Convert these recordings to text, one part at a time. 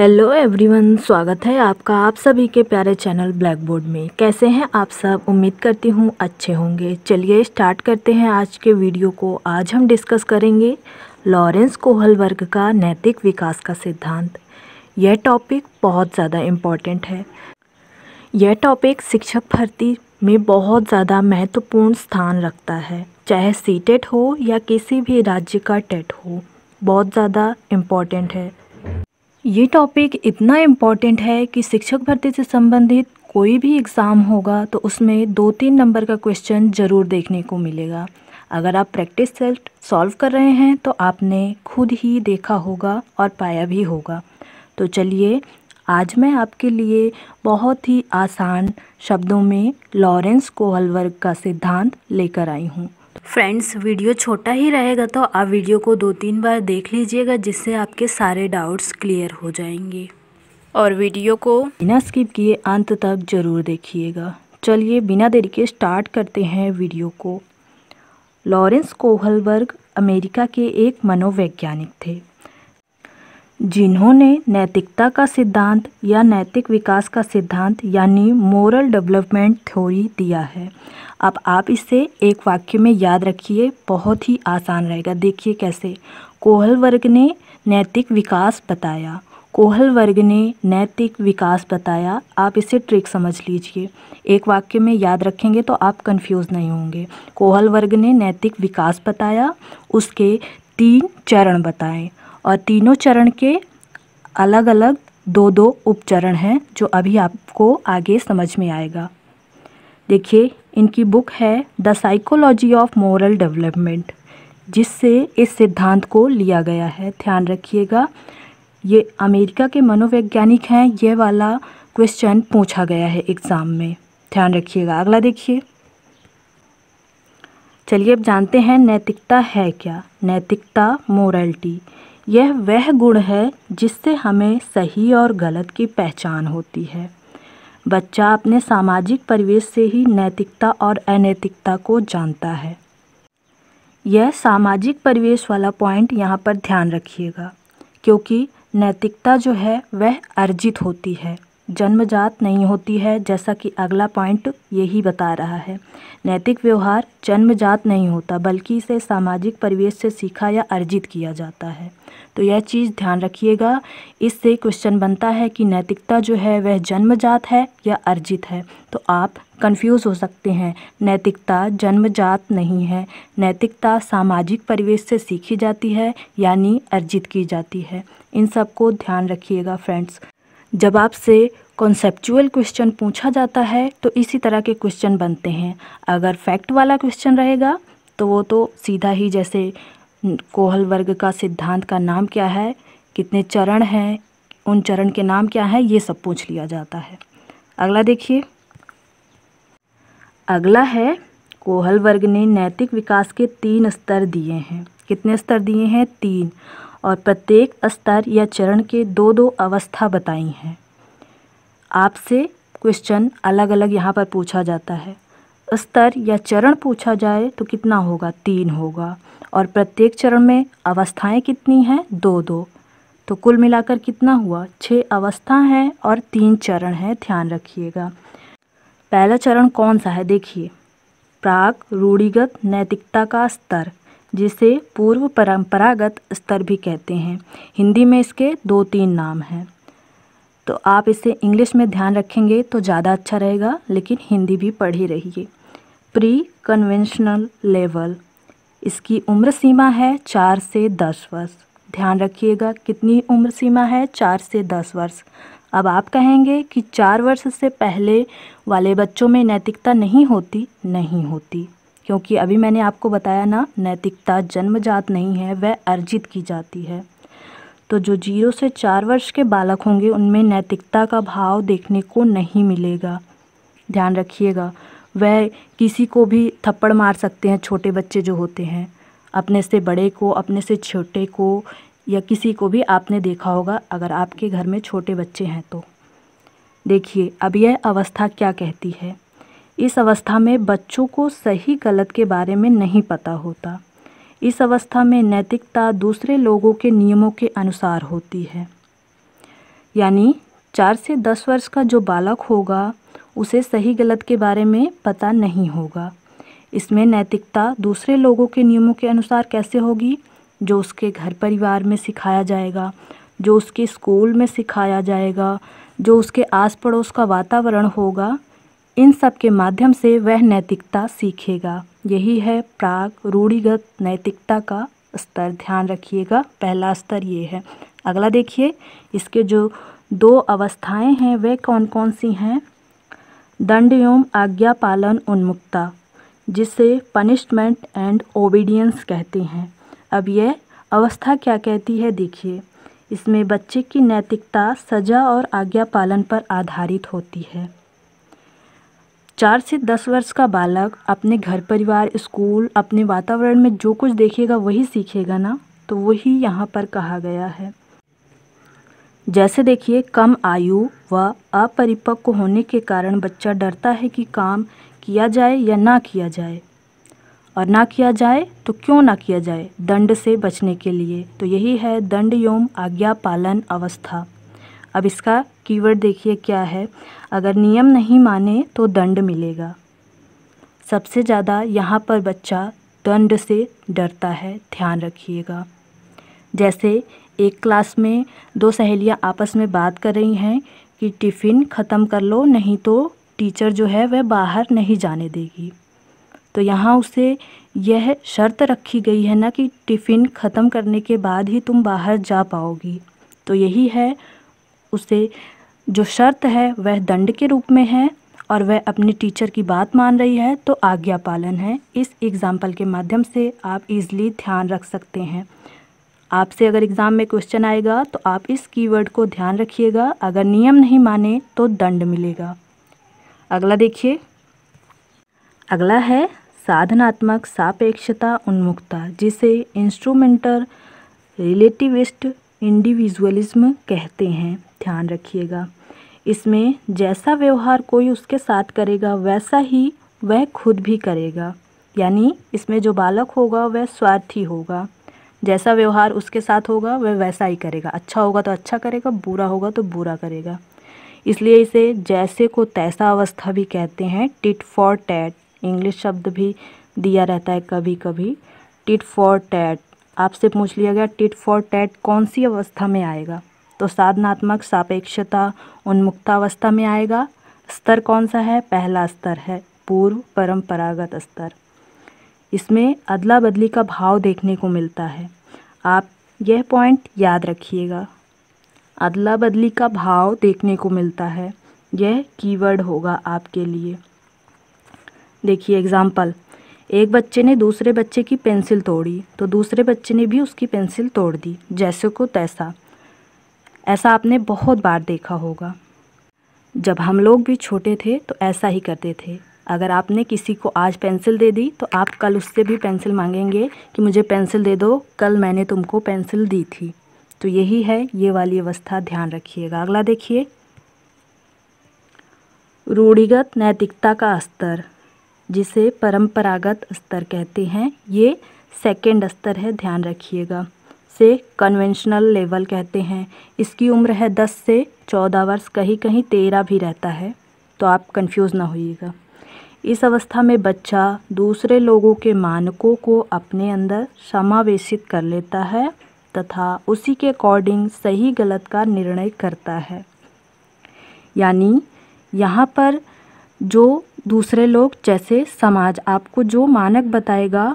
Hello everyone स्वागत है आपका आप सभी के प्यारे चैनल ब्लैक बोर्ड में कैसे हैं आप सब उम्मीद करती हूँ अच्छे होंगे चलिए स्टार्ट करते हैं आज के वीडियो को आज हम डिस्कस करेंगे लॉरेंस कोहल वर्ग का नैतिक विकास का सिद्धांत यह टॉपिक बहुत ज़्यादा इम्पॉर्टेंट है यह टॉपिक शिक्षक भर्ती में बहुत ज़्यादा महत्वपूर्ण स्थान रखता है चाहे सी टेट हो या किसी भी राज्य का टेट हो बहुत ज़्यादा इम्पॉर्टेंट है ये टॉपिक इतना इम्पॉर्टेंट है कि शिक्षक भर्ती से संबंधित कोई भी एग्ज़ाम होगा तो उसमें दो तीन नंबर का क्वेश्चन ज़रूर देखने को मिलेगा अगर आप प्रैक्टिस सेल्ट सॉल्व कर रहे हैं तो आपने खुद ही देखा होगा और पाया भी होगा तो चलिए आज मैं आपके लिए बहुत ही आसान शब्दों में लॉरेंस कोहलवर्ग का सिद्धांत लेकर आई हूँ फ्रेंड्स वीडियो छोटा ही रहेगा तो आप वीडियो को दो तीन बार देख लीजिएगा जिससे आपके सारे डाउट्स क्लियर हो जाएंगे और वीडियो को बिना स्किप किए अंत तक ज़रूर देखिएगा चलिए बिना देरी के स्टार्ट करते हैं वीडियो को लॉरेंस कोहलबर्ग अमेरिका के एक मनोवैज्ञानिक थे जिन्होंने नैतिकता का सिद्धांत या नैतिक विकास का सिद्धांत यानी मोरल डेवलपमेंट थ्योरी दिया है अब आप इसे एक वाक्य में याद रखिए बहुत ही आसान रहेगा देखिए कैसे कोहल वर्ग ने नैतिक विकास बताया कोहल वर्ग ने नैतिक विकास बताया आप इसे ट्रिक समझ लीजिए एक वाक्य में याद रखेंगे तो आप कंफ्यूज नहीं होंगे कोहल वर्ग ने नैतिक विकास बताया उसके तीन चरण बताएं और तीनों चरण के अलग अलग दो दो उपचरण हैं जो अभी आपको आगे समझ में आएगा देखिए इनकी बुक है the psychology of moral development जिससे इस सिद्धांत को लिया गया है ध्यान रखिएगा ये अमेरिका के मनोवैज्ञानिक हैं ये वाला क्वेश्चन पूछा गया है एग्ज़ाम में ध्यान रखिएगा अगला देखिए चलिए अब जानते हैं नैतिकता है क्या नैतिकता मोरलिटी यह वह गुण है जिससे हमें सही और गलत की पहचान होती है बच्चा अपने सामाजिक परिवेश से ही नैतिकता और अनैतिकता को जानता है यह सामाजिक परिवेश वाला पॉइंट यहाँ पर ध्यान रखिएगा क्योंकि नैतिकता जो है वह अर्जित होती है जन्मजात नहीं होती है जैसा कि अगला पॉइंट यही बता रहा है नैतिक व्यवहार जन्मजात नहीं होता बल्कि इसे सामाजिक परिवेश से सीखा या अर्जित किया जाता है तो यह चीज़ ध्यान रखिएगा इससे क्वेश्चन बनता है कि नैतिकता जो है वह जन्मजात है या अर्जित है तो आप कंफ्यूज हो सकते हैं नैतिकता जन्मजात नहीं है नैतिकता सामाजिक परिवेश से सीखी जाती है यानी अर्जित की जाती है इन सबको ध्यान रखिएगा फ्रेंड्स जब आपसे कॉन्सेप्चुअल क्वेश्चन पूछा जाता है तो इसी तरह के क्वेश्चन बनते हैं अगर फैक्ट वाला क्वेश्चन रहेगा तो वो तो सीधा ही जैसे कोहल वर्ग का सिद्धांत का नाम क्या है कितने चरण हैं उन चरण के नाम क्या है ये सब पूछ लिया जाता है अगला देखिए अगला है कोहल वर्ग ने नैतिक विकास के तीन स्तर दिए हैं कितने स्तर दिए हैं तीन और प्रत्येक स्तर या चरण के दो दो अवस्था बताई हैं आपसे क्वेश्चन अलग अलग यहाँ पर पूछा जाता है स्तर या चरण पूछा जाए तो कितना होगा तीन होगा और प्रत्येक चरण में अवस्थाएं कितनी हैं दो दो तो कुल मिलाकर कितना हुआ छः अवस्था हैं और तीन चरण हैं ध्यान रखिएगा पहला चरण कौन सा है देखिए प्राग रूढ़िगत नैतिकता का स्तर जिसे पूर्व परंपरागत स्तर भी कहते हैं हिंदी में इसके दो तीन नाम हैं तो आप इसे इंग्लिश में ध्यान रखेंगे तो ज़्यादा अच्छा रहेगा लेकिन हिंदी भी पढ़ ही रहिए प्री कन्वेंशनल लेवल इसकी उम्र सीमा है चार से दस वर्ष ध्यान रखिएगा कितनी उम्र सीमा है चार से दस वर्ष अब आप कहेंगे कि चार वर्ष से पहले वाले बच्चों में नैतिकता नहीं होती नहीं होती क्योंकि अभी मैंने आपको बताया ना नैतिकता जन्मजात नहीं है वह अर्जित की जाती है तो जो जीरो से चार वर्ष के बालक होंगे उनमें नैतिकता का भाव देखने को नहीं मिलेगा ध्यान रखिएगा वह किसी को भी थप्पड़ मार सकते हैं छोटे बच्चे जो होते हैं अपने से बड़े को अपने से छोटे को या किसी को भी आपने देखा होगा अगर आपके घर में छोटे बच्चे हैं तो देखिए अब यह अवस्था क्या कहती है इस अवस्था में बच्चों को सही गलत के बारे में नहीं पता होता इस अवस्था में नैतिकता दूसरे लोगों के नियमों के अनुसार होती है यानी चार से दस वर्ष का जो बालक होगा उसे सही गलत के बारे में पता नहीं होगा इसमें नैतिकता दूसरे लोगों के नियमों के अनुसार कैसे होगी जो उसके घर परिवार में सिखाया जाएगा जो उसके स्कूल में सिखाया जाएगा जो उसके आस पड़ोस का वातावरण होगा इन सब के माध्यम से वह नैतिकता सीखेगा यही है प्राग रूढ़िगत नैतिकता का स्तर ध्यान रखिएगा पहला स्तर ये है अगला देखिए इसके जो दो अवस्थाएं हैं वे कौन कौन सी हैं दंड एवं आज्ञा पालन उन्मुक्ता जिसे पनिशमेंट एंड ओबीडियंस कहते हैं अब यह अवस्था क्या कहती है देखिए इसमें बच्चे की नैतिकता सजा और आज्ञा पालन पर आधारित होती है चार से दस वर्ष का बालक अपने घर परिवार स्कूल अपने वातावरण में जो कुछ देखेगा वही सीखेगा ना तो वही यहाँ पर कहा गया है जैसे देखिए कम आयु व अपरिपक्व होने के कारण बच्चा डरता है कि काम किया जाए या ना किया जाए और ना किया जाए तो क्यों ना किया जाए दंड से बचने के लिए तो यही है दंड योम आज्ञा पालन अवस्था अब इसका कीवर्ड देखिए क्या है अगर नियम नहीं माने तो दंड मिलेगा सबसे ज़्यादा यहाँ पर बच्चा दंड से डरता है ध्यान रखिएगा जैसे एक क्लास में दो सहेलियाँ आपस में बात कर रही हैं कि टिफ़िन ख़त्म कर लो नहीं तो टीचर जो है वह बाहर नहीं जाने देगी तो यहाँ उसे यह शर्त रखी गई है ना कि टिफ़िन ख़त्म करने के बाद ही तुम बाहर जा पाओगी तो यही है उसे जो शर्त है वह दंड के रूप में है और वह अपने टीचर की बात मान रही है तो आज्ञा पालन है इस एग्ज़ाम्पल के माध्यम से आप इजली ध्यान रख सकते हैं आपसे अगर एग्ज़ाम में क्वेश्चन आएगा तो आप इस कीवर्ड को ध्यान रखिएगा अगर नियम नहीं माने तो दंड मिलेगा अगला देखिए अगला है साधनात्मक सापेक्षता उन्मुखता जिसे इंस्ट्रूमेंटर रिलेटिविस्ट इंडिविजुअलिज्म कहते हैं ध्यान रखिएगा इसमें जैसा व्यवहार कोई उसके साथ करेगा वैसा ही वह खुद भी करेगा यानी इसमें जो बालक होगा वह स्वार्थी होगा जैसा व्यवहार उसके साथ होगा वह वैसा ही करेगा अच्छा होगा तो अच्छा करेगा बुरा होगा तो बुरा करेगा इसलिए इसे जैसे को तैसा अवस्था भी कहते हैं टिट फॉर टैट इंग्लिश शब्द भी दिया रहता है कभी कभी टिट फॉर टैट आपसे पूछ लिया गया टिट फॉर टैट कौन सी अवस्था में आएगा तो साधनात्मक सापेक्षता उन्मुक्तावस्था में आएगा स्तर कौन सा है पहला स्तर है पूर्व परंपरागत स्तर इसमें अदला बदली का भाव देखने को मिलता है आप यह पॉइंट याद रखिएगा अदला बदली का भाव देखने को मिलता है यह कीवर्ड होगा आपके लिए देखिए एग्जाम्पल एक बच्चे ने दूसरे बच्चे की पेंसिल तोड़ी तो दूसरे बच्चे ने भी उसकी पेंसिल तोड़ दी जैसे को तैसा ऐसा आपने बहुत बार देखा होगा जब हम लोग भी छोटे थे तो ऐसा ही करते थे अगर आपने किसी को आज पेंसिल दे दी तो आप कल उससे भी पेंसिल मांगेंगे कि मुझे पेंसिल दे दो कल मैंने तुमको पेंसिल दी थी तो यही है ये वाली अवस्था ध्यान रखिएगा अगला देखिए रूढ़िगत नैतिकता का स्तर जिसे परंपरागत स्तर कहते हैं ये सेकेंड स्तर है ध्यान रखिएगा से कन्वेंशनल लेवल कहते हैं इसकी उम्र है दस से चौदह वर्ष कहीं कहीं तेरह भी रहता है तो आप कंफ्यूज ना होइएगा इस अवस्था में बच्चा दूसरे लोगों के मानकों को अपने अंदर समावेशित कर लेता है तथा उसी के अकॉर्डिंग सही गलत का निर्णय करता है यानी यहाँ पर जो दूसरे लोग जैसे समाज आपको जो मानक बताएगा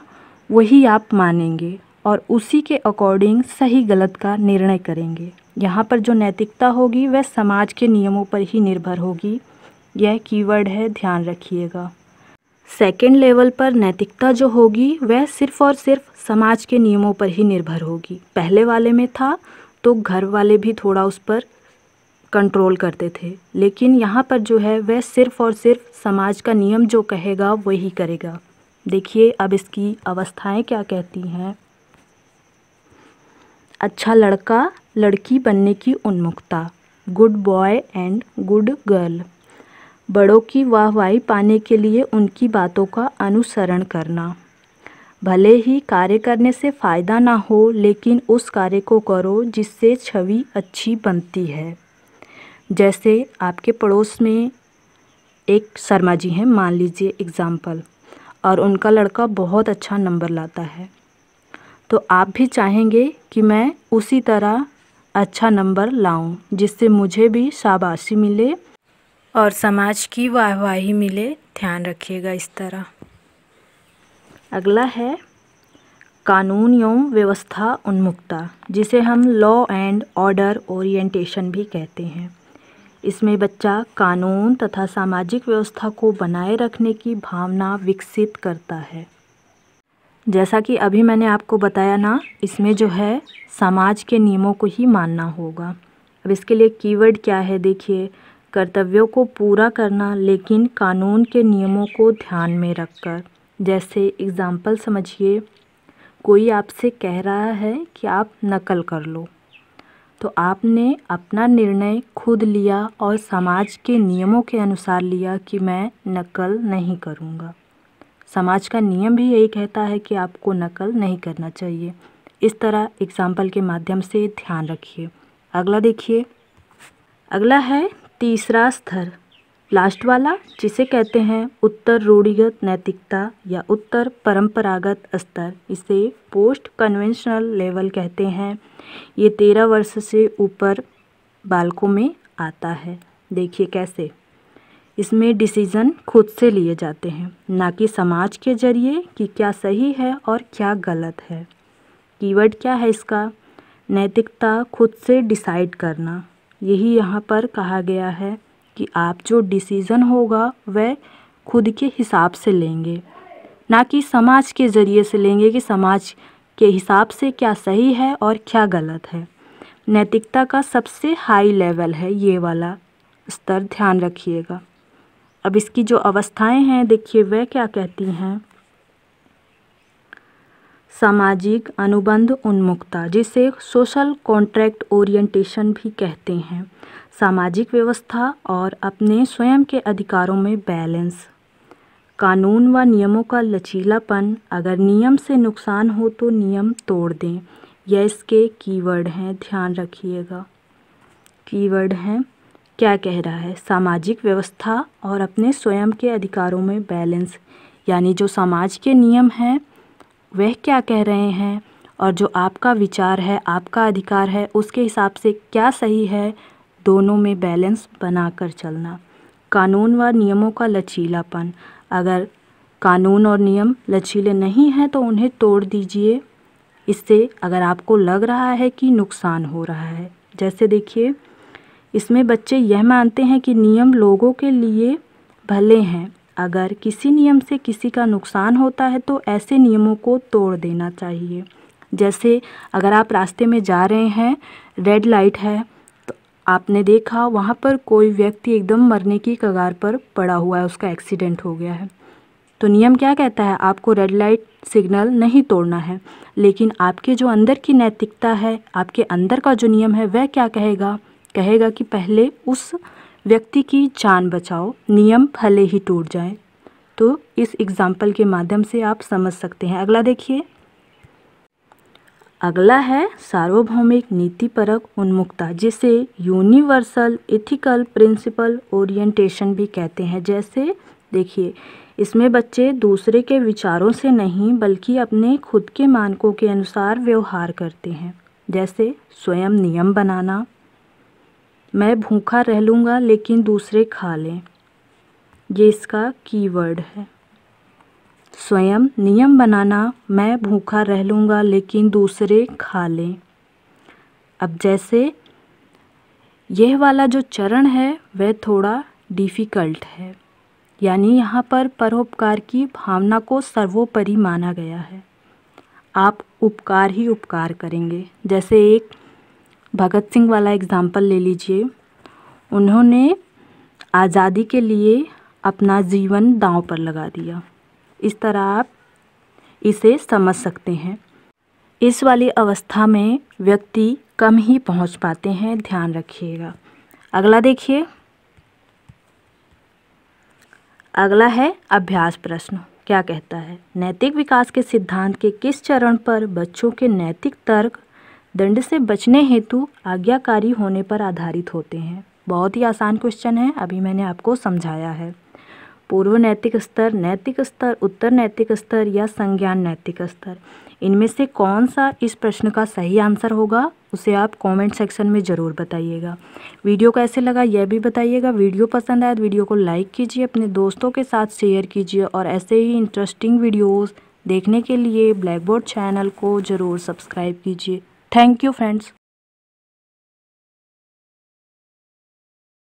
वही आप मानेंगे और उसी के अकॉर्डिंग सही गलत का निर्णय करेंगे यहाँ पर जो नैतिकता होगी वह समाज के नियमों पर ही निर्भर होगी यह कीवर्ड है ध्यान रखिएगा सेकेंड लेवल पर नैतिकता जो होगी वह सिर्फ और सिर्फ समाज के नियमों पर ही निर्भर होगी पहले वाले में था तो घर वाले भी थोड़ा उस पर कंट्रोल करते थे लेकिन यहाँ पर जो है वह सिर्फ और सिर्फ समाज का नियम जो कहेगा वही करेगा देखिए अब इसकी अवस्थाएं क्या कहती हैं अच्छा लड़का लड़की बनने की उन्मुखता good boy and good girl बड़ों की वाहवाही पाने के लिए उनकी बातों का अनुसरण करना भले ही कार्य करने से फ़ायदा ना हो लेकिन उस कार्य को करो जिससे छवि अच्छी बनती है जैसे आपके पड़ोस में एक शर्मा जी हैं मान लीजिए एग्ज़ाम्पल और उनका लड़का बहुत अच्छा नंबर लाता है तो आप भी चाहेंगे कि मैं उसी तरह अच्छा नंबर लाऊं जिससे मुझे भी शाबाशी मिले और समाज की वाहवाही मिले ध्यान रखिएगा इस तरह अगला है कानून एवं व्यवस्था उन्मुक्ता जिसे हम लॉ एंड ऑर्डर ओरिएंटेशन भी कहते हैं इसमें बच्चा कानून तथा सामाजिक व्यवस्था को बनाए रखने की भावना विकसित करता है जैसा कि अभी मैंने आपको बताया ना इसमें जो है समाज के नियमों को ही मानना होगा अब इसके लिए कीवर्ड क्या है देखिए कर्तव्यों को पूरा करना लेकिन कानून के नियमों को ध्यान में रखकर जैसे एग्ज़ाम्पल समझिए कोई आपसे कह रहा है कि आप नकल कर लो तो आपने अपना निर्णय खुद लिया और समाज के नियमों के अनुसार लिया कि मैं नकल नहीं करूँगा समाज का नियम भी यही कहता है कि आपको नकल नहीं करना चाहिए इस तरह एग्जाम्पल के माध्यम से ध्यान रखिए अगला देखिए अगला है तीसरा स्तर लास्ट वाला जिसे कहते हैं उत्तर रूढ़िगत नैतिकता या उत्तर परंपरागत स्तर इसे पोस्ट कन्वेंशनल लेवल कहते हैं ये तेरह वर्ष से ऊपर बालकों में आता है देखिए कैसे इसमें डिसीज़न खुद से लिए जाते हैं ना कि समाज के जरिए कि क्या सही है और क्या गलत है कीवर्ड क्या है इसका नैतिकता खुद से डिसाइड करना यही यहाँ पर कहा गया है कि आप जो डिसीज़न होगा वह खुद के हिसाब से लेंगे ना कि समाज के ज़रिए से लेंगे कि समाज के हिसाब से क्या सही है और क्या गलत है नैतिकता का सबसे हाई लेवल है ये वाला स्तर ध्यान रखिएगा अब इसकी जो अवस्थाएं हैं देखिए वह क्या कहती हैं सामाजिक अनुबंध उन्मुखता जिसे सोशल कॉन्ट्रैक्ट ओरिएंटेशन भी कहते हैं सामाजिक व्यवस्था और अपने स्वयं के अधिकारों में बैलेंस कानून व नियमों का लचीलापन अगर नियम से नुकसान हो तो नियम तोड़ दें यह इसके कीवर्ड हैं ध्यान रखिएगा कीवर्ड हैं क्या कह रहा है सामाजिक व्यवस्था और अपने स्वयं के अधिकारों में बैलेंस यानी जो समाज के नियम हैं वह क्या कह रहे हैं और जो आपका विचार है आपका अधिकार है उसके हिसाब से क्या सही है दोनों में बैलेंस बनाकर चलना कानून व नियमों का लचीलापन अगर कानून और नियम लचीले नहीं हैं तो उन्हें तोड़ दीजिए इससे अगर आपको लग रहा है कि नुकसान हो रहा है जैसे देखिए इसमें बच्चे यह मानते हैं कि नियम लोगों के लिए भले हैं अगर किसी नियम से किसी का नुकसान होता है तो ऐसे नियमों को तोड़ देना चाहिए जैसे अगर आप रास्ते में जा रहे हैं रेड लाइट है तो आपने देखा वहाँ पर कोई व्यक्ति एकदम मरने की कगार पर पड़ा हुआ है उसका एक्सीडेंट हो गया है तो नियम क्या कहता है आपको रेड लाइट सिग्नल नहीं तोड़ना है लेकिन आपके जो अंदर की नैतिकता है आपके अंदर का जो नियम है वह क्या कहेगा कहेगा कि पहले उस व्यक्ति की जान बचाओ नियम भले ही टूट जाए तो इस एग्ज़ाम्पल के माध्यम से आप समझ सकते हैं अगला देखिए अगला है सार्वभौमिक नीति परक उन्मुखता जिसे यूनिवर्सल इथिकल प्रिंसिपल ओरिएंटेशन भी कहते हैं जैसे देखिए इसमें बच्चे दूसरे के विचारों से नहीं बल्कि अपने खुद के मानकों के अनुसार व्यवहार करते हैं जैसे स्वयं नियम बनाना मैं भूखा रह लूँगा लेकिन दूसरे खा लें ये इसका कीवर्ड है स्वयं नियम बनाना मैं भूखा रह लूँगा लेकिन दूसरे खा लें अब जैसे यह वाला जो चरण है वह थोड़ा डिफ़िकल्ट है यानी यहाँ पर परोपकार की भावना को सर्वोपरि माना गया है आप उपकार ही उपकार करेंगे जैसे एक भगत सिंह वाला एग्ज़ाम्पल ले लीजिए उन्होंने आज़ादी के लिए अपना जीवन दांव पर लगा दिया इस तरह आप इसे समझ सकते हैं इस वाली अवस्था में व्यक्ति कम ही पहुंच पाते हैं ध्यान रखिएगा अगला देखिए अगला है अभ्यास प्रश्न क्या कहता है नैतिक विकास के सिद्धांत के किस चरण पर बच्चों के नैतिक तर्क दंड से बचने हेतु आज्ञाकारी होने पर आधारित होते हैं बहुत ही आसान क्वेश्चन है अभी मैंने आपको समझाया है पूर्व नैतिक स्तर नैतिक स्तर उत्तर नैतिक स्तर या संज्ञान नैतिक स्तर इनमें से कौन सा इस प्रश्न का सही आंसर होगा उसे आप कमेंट सेक्शन में ज़रूर बताइएगा वीडियो कैसे लगा यह भी बताइएगा वीडियो पसंद आया तो वीडियो को लाइक कीजिए अपने दोस्तों के साथ शेयर कीजिए और ऐसे ही इंटरेस्टिंग वीडियोज़ देखने के लिए ब्लैकबोर्ड चैनल को ज़रूर सब्सक्राइब कीजिए Thank you friends.